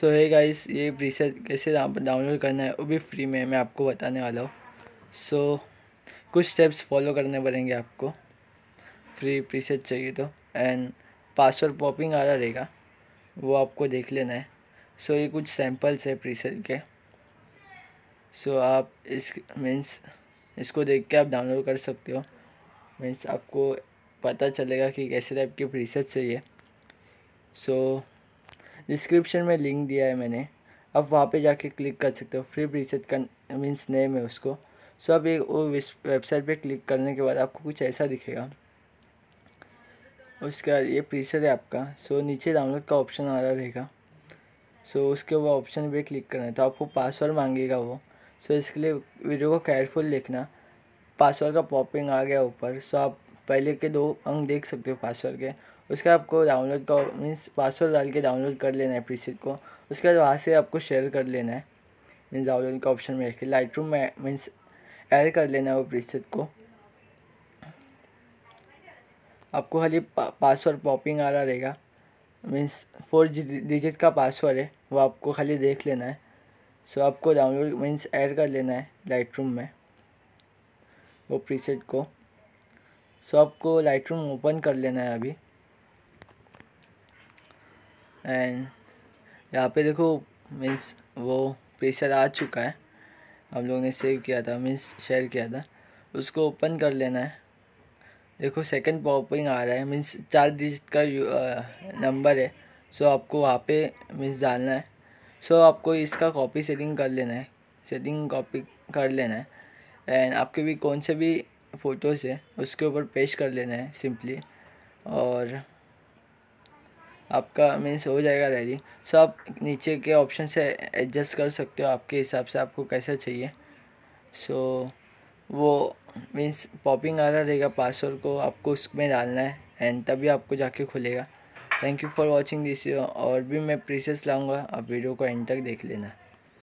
सो है गाइस ये प्रीसेट कैसे डाउनलोड करना है वो भी फ्री में मैं आपको बताने वाला हूँ सो so, कुछ स्टेप्स फॉलो करने पड़ेंगे आपको फ्री प्रीसेट चाहिए तो एंड पासवर्ड पॉपिंग आ रहा रहेगा वो आपको देख लेना है सो so, ये कुछ सैम्पल्स है प्रीसेट के सो so, आप इस मीन्स इसको देख के आप डाउनलोड कर सकते हो मीन्स आपको पता चलेगा कि कैसे टाइप के प्रीसेट चाहिए सो so, डिस्क्रिप्शन में लिंक दिया है मैंने अब वहाँ पे जाके क्लिक कर सकते हो फ्री प्रीसेट का मीन्स नेम है उसको सो अब एक वो वेबसाइट पे क्लिक करने के बाद आपको कुछ ऐसा दिखेगा उसके बाद ये प्रीसेट है आपका सो नीचे डाउनलोड का ऑप्शन आ रहा रहेगा सो उसके वो ऑप्शन पे क्लिक करना है तो आपको पासवर्ड मांगेगा वो सो इसके लिए वीडियो को केयरफुल देखना पासवर्ड का पॉपिंग आ गया ऊपर सो आप पहले के दो अंक देख सकते हो पासवर्ड के उसका आपको डाउनलोड का मीन्स पासवर्ड डाल के डाउनलोड कर लेना है प्रीसेट को उसके बाद वहाँ से आपको शेयर कर लेना है मीन्स डाउनलोड का ऑप्शन में रखिए लाइट रूम में मीन्स ऐड कर लेना है वो प्रीसेट को आपको खाली पा, पासवर्ड पॉपिंग आ रहा रहेगा मीन्स फोर डिजिट का पासवर्ड है वो आपको खाली देख लेना है सो आपको डाउनलोड मीन्स ऐड कर लेना है लाइट रूम में वो प्रीसेट को सो आपको लाइट रूम ओपन कर लेना है अभी एंड यहाँ पे देखो मीन्स वो प्रेशर आ चुका है हम लोग ने सेव किया था मीन्स शेयर किया था उसको ओपन कर लेना है देखो सेकंड पॉपिंग आ रहा है मीन्स चार डिजिट का नंबर है सो आपको वहाँ पे मीन्स डालना है सो आपको इसका कॉपी सेटिंग कर लेना है सेटिंग कॉपी कर लेना है एंड आपके भी कौन से भी फ़ोटोज़ है उसके ऊपर पेश कर लेना है सिंपली और आपका मीन्स हो जाएगा रेडी सो आप नीचे के ऑप्शन से एडजस्ट कर सकते हो आपके हिसाब से आपको कैसा चाहिए सो वो मीन्स पॉपिंग आ रहा रहेगा पासवर्ड को आपको उसमें डालना है एंड तभी आपको जाके खुलेगा thank you for watching this और भी मैं प्रीसेस लाऊंगा आप वीडियो को एंड तक देख लेना